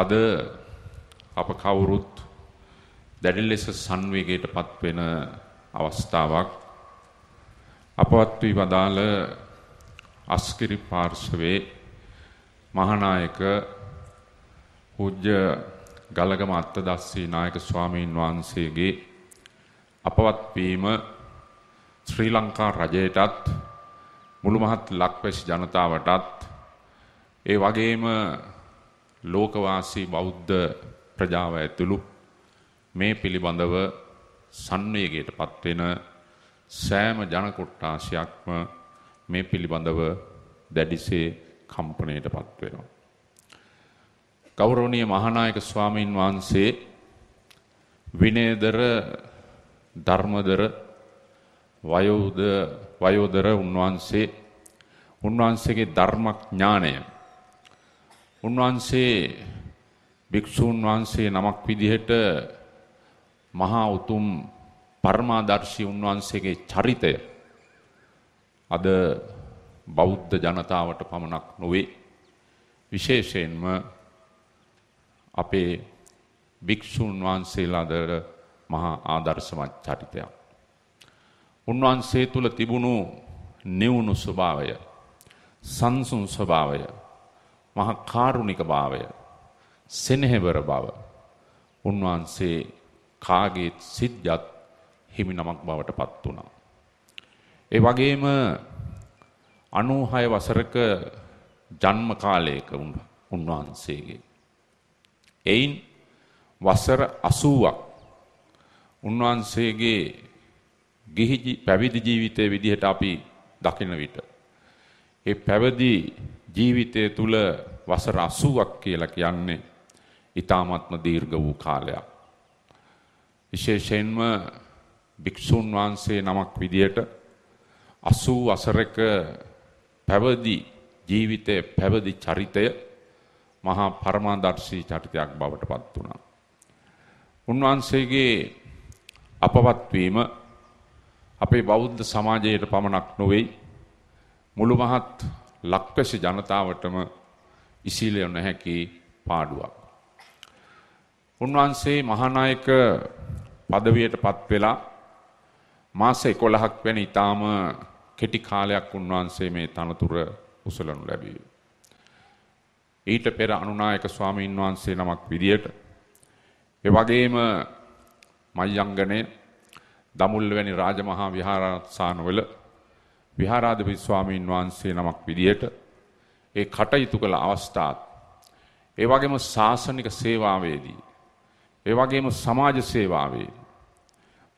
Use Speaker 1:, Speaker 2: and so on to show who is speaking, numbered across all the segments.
Speaker 1: අද අප කවුරුත් දැඩි ලෙස සංවේගයටපත් වෙන අවස්ථාවක් අපවත් වී වදාළ අස්කිරි පාර්ශවයේ මහානායක පූජ්‍ය ගලගම අත්තදස්සී නායක ස්වාමීන් වහන්සේගේ අපවත් වීම ශ්‍රී ලංකා රජයටත් මුළු මහත් ලක්වැසි ජනතාවටත් ඒ වගේම ලෝකවාසී බෞද්ධ ප්‍රජාව ඇතුළු මේ පිළිබඳව සංවේගයට පත්වෙන සෑම ජනකොට්ටාශයක්ම මේ පිළිබඳව දැඩිසේ කම්පනයට පත්වෙනවා. ගෞරවනීය මහානායක ස්වාමීන් වහන්සේ විනේදර ධර්මදර වයෝද වයෝදර උන්වහන්සේ උන්වහන්සේගේ ධර්මඥානය උන්වහන්සේ භික්ෂූන් වහන්සේ නමක් විදිහට මහා උතුම් පර්මාදර්ශී උන්වහන්සේගේ චරිතය අද බෞද්ධ ජනතාවට පමණක් නොවේ විශේෂයෙන්ම අපේ භික්ෂූන් වහන්සේලාදර මහා ආදර්ශමත් චරිතයක්. උන්වහන්සේ තුළ තිබුණු නිවුණු ස්වභාවය සංසුන් ස්වභාවය මහ කාරුණික භාවය සෙනෙහෙවර බව උන්වහන්සේ කාගේ සිද්ධත් හිමි නමක් බවට පත් වුණා. ඒ වගේම 96 වසරක ජන්ම කාලයක උන්වහන්සේගේ එයින් වසර 80ක් උන්වහන්සේගේ ගිහි පැවිදි ජීවිතයේ විදිහට අපි දකින විට ඒ පැවිදි ජීවිතය තුළ වසර 80ක් කියලා කියන්නේ ඊ타මාත්ම දීර්ඝ වූ කාලයක්. විශේෂයෙන්ම භික්ෂුන් වහන්සේ නමක් විදියට 80 වසරක පැවදි ජීවිතයේ පැවදි චරිතය මහා පරමාදර්ශී චරිතයක් බවට පත් වුණා. උන්වහන්සේගේ අපවත් වීම අපේ බෞද්ධ සමාජයට පමණක් නොවේ මුළු මහත් ලක්වැසි ජනතාවටම ඉසිලිය නොහැකි පාඩුවක්. උන්වහන්සේ මහානායක පදවියට පත් වෙලා මාස 11ක් වෙන ඊටාම කෙටි කාලයක් උන්වහන්සේ මේ තනතුර උසලනු ලැබිය. ඊට පෙර අනුනායක ස්වාමීන් වහන්සේ නමක් විදියට ඒ වගේම මයංගනේ දමුල්වැනි රාජමහා විහාරස්ථානවල විහාරාධිපති ස්වාමීන් වහන්සේ නමක් විදියට ඒ කටයුතු කළ අවස්ථාත් ඒ වගේම සාසනික සේවාවේදී ඒ වගේම සමාජ සේවාවේ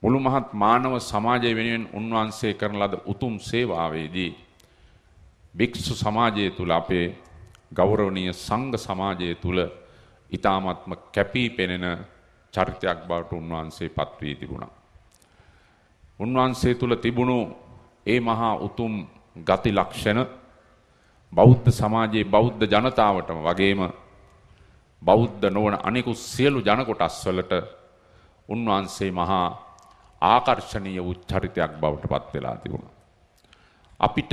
Speaker 1: මුළු මහත් මානව සමාජය වෙනුවෙන් උන්වහන්සේ කරන ලද උතුම් සේවාවේදී භික්ෂු සමාජය තුල අපේ ගෞරවනීය සංඝ සමාජය තුල ඊ타මත්ම කැපී පෙනෙන චරිතයක් බවට උන්වහන්සේ පත් වී තිබුණා. උන්වහන්සේ තුල තිබුණු ඒ මහා උතුම් ගති ලක්ෂණ බෞද්ධ සමාජයේ බෞද්ධ ජනතාවටම වගේම බෞද්ධ නොවන අනෙකුත් සියලු ජන කොටස්වලට උන්වහන්සේ මහා ආකර්ශනීය උච්චරිතයක් බවට පත් වෙලා තිබුණා. අපිට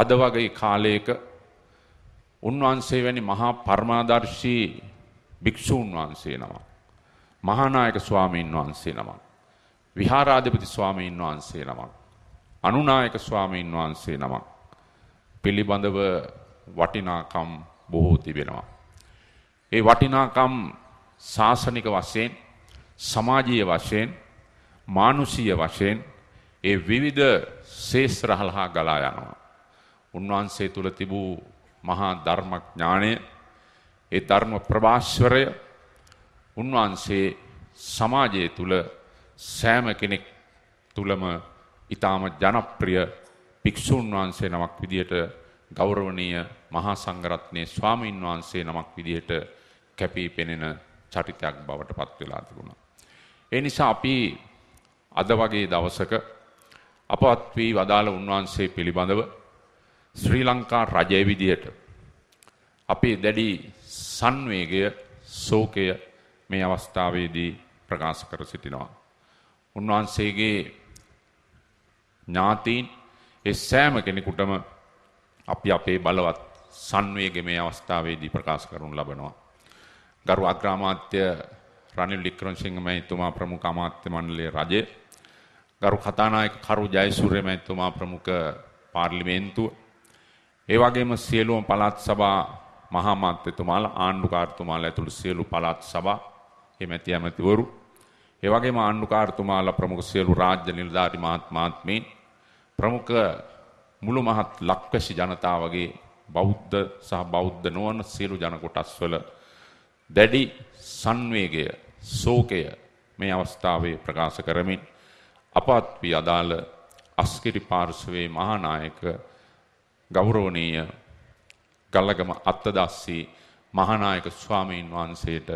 Speaker 1: අද වගේ කාලයක උන්වහන්සේ වැනි මහා පර්මාදර්ශී භික්ෂූන් වහන්සේ නමක් මහානායක ස්වාමීන් වහන්සේ නමක් විහාරාධිපති ස්වාමීන් වහන්සේ නමක් අනුනායක ස්වාමීන් වහන්සේ නමක් පිළිබඳව වටිනාකම් බොහෝ තිබෙනවා. ඒ වටිනාකම් ශාසනික වශයෙන් සමාජීය වශයෙන් මානුෂීය වශයෙන් ඒ විවිධ ශේෂ්‍රහලහා ගලා යනවා. උන්වහන්සේ තුල තිබූ මහා ධර්මඥාණය ඒ ධර්ම ප්‍රභාස්වරය උන්වහන්සේ සමාජය තුල සෑම කෙනෙක් තුලම ඊටාම ජනප්‍රිය භික්ෂුන් වහන්සේ නමක් විදියට ගෞරවනීය මහා සංඝරත්නයේ ස්වාමීන් වහන්සේ නමක් විදියට කැපී පෙනෙන චරිතයක් බවට පත් වෙලා තිබුණා. ඒ නිසා අපි අද වගේ දවසක අපවත් වී වදාළ උන්වහන්සේ පිළිබඳව ශ්‍රී ලංකා රජය විදියට අපේ දැඩි සංවේගය ශෝකය මේ අවස්ථාවේදී ප්‍රකාශ කර සිටිනවා. උන්වහන්සේගේ ඥාතීන් ඒ සෑම කෙනෙකුටම අපි අපේ බලවත් සංවේගය මේ අවස්ථාවේදී ප්‍රකාශ කරනු ලබනවා. ගරු අග්‍රාමාත්‍ය රනිල් වික්‍රමසිංහ මහතුමා ප්‍රමුඛ අමාත්‍ය මණ්ඩලයේ රජය ගරු කතානායක කරු ජයසූර්ය මහතුමා ප්‍රමුඛ පාර්ලිමේන්තුව ඒ වගේම සියලුම පළාත් සභා මහා අමාත්‍යතුමාලා ආණ්ඩුකාරතුමාලා ඇතුළු සියලු පළාත් සභා එමැති ඇමතිවරු ඒ වගේම ආණ්ඩුකාරතුමාලා ප්‍රමුඛ සියලු රාජ්‍ය නිලධාරි මහත්මාත්මීන් ප්‍රමුඛ මුළු මහත් ලක්වැසි ජනතාවගේ බෞද්ධ සහ බෞද්ධ නොවන සියලු ජන කොටස්වල දැඩි සංවේගය ශෝකය මේ අවස්ථාවේ ප්‍රකාශ කරමින් අපත් වී අදාළ අස්කිරි පාර්ශවයේ මහානායක ගෞරවනීය ගල්ලගම අත්තදස්සී මහානායක ස්වාමීන් වහන්සේට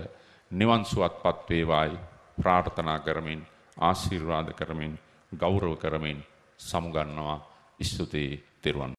Speaker 1: නිවන් සුවත්පත් වේවායි ප්‍රාර්ථනා කරමින් ආශිර්වාද කරමින් ගෞරව කරමින් සමුගන්නවා ස්තුතියි තෙරුවන්